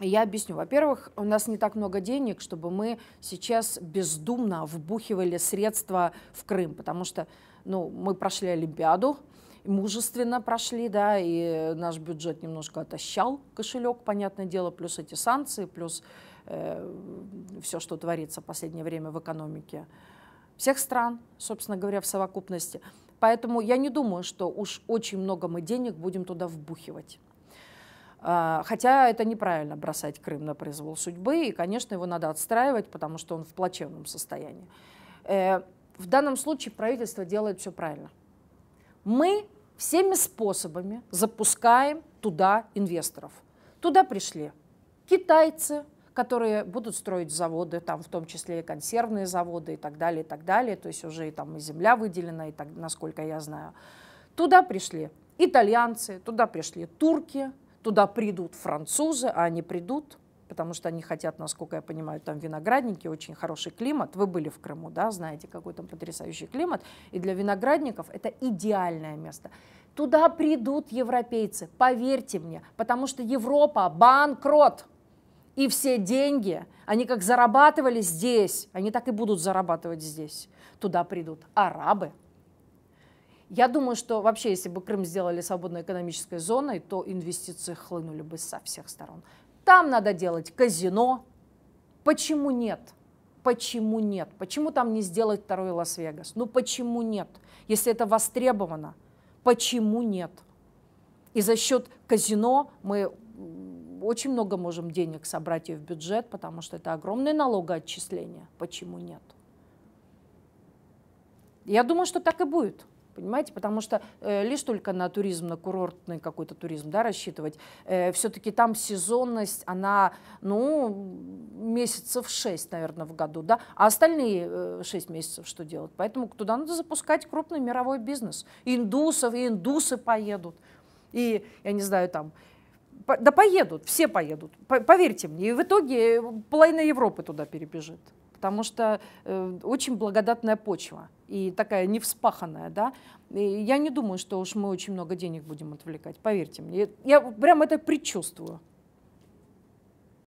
Я объясню. Во-первых, у нас не так много денег, чтобы мы сейчас бездумно вбухивали средства в Крым, потому что ну, мы прошли Олимпиаду, мужественно прошли, да, и наш бюджет немножко отощал кошелек, понятное дело, плюс эти санкции, плюс э, все, что творится в последнее время в экономике всех стран, собственно говоря, в совокупности. Поэтому я не думаю, что уж очень много мы денег будем туда вбухивать. А, хотя это неправильно бросать Крым на произвол судьбы, и, конечно, его надо отстраивать, потому что он в плачевном состоянии. Э, в данном случае правительство делает все правильно. Мы всеми способами запускаем туда инвесторов. Туда пришли китайцы, которые будут строить заводы, там в том числе и консервные заводы и так далее, и так далее. То есть уже и там и земля выделена, и так, насколько я знаю. Туда пришли итальянцы, туда пришли турки, туда придут французы, а они придут, потому что они хотят, насколько я понимаю, там виноградники, очень хороший климат. Вы были в Крыму, да, знаете, какой там потрясающий климат. И для виноградников это идеальное место. Туда придут европейцы, поверьте мне, потому что Европа банкрот. И все деньги, они как зарабатывали здесь, они так и будут зарабатывать здесь. Туда придут арабы, я думаю, что вообще, если бы Крым сделали свободной экономической зоной, то инвестиции хлынули бы со всех сторон. Там надо делать казино. Почему нет? Почему нет? Почему там не сделать второй Лас-Вегас? Ну почему нет? Если это востребовано, почему нет? И за счет казино мы очень много можем денег собрать и в бюджет, потому что это огромные налогоотчисления. Почему нет? Я думаю, что так и будет понимаете, потому что э, лишь только на туризм, на курортный какой-то туризм, да, рассчитывать, э, все-таки там сезонность, она, ну, месяцев 6, наверное, в году, да, а остальные э, 6 месяцев что делать? Поэтому туда надо запускать крупный мировой бизнес, индусов, и индусы поедут, и, я не знаю, там, по, да поедут, все поедут, по, поверьте мне, и в итоге половина Европы туда перебежит потому что э, очень благодатная почва и такая невспаханная, да. И я не думаю, что уж мы очень много денег будем отвлекать, поверьте мне. Я прям это предчувствую.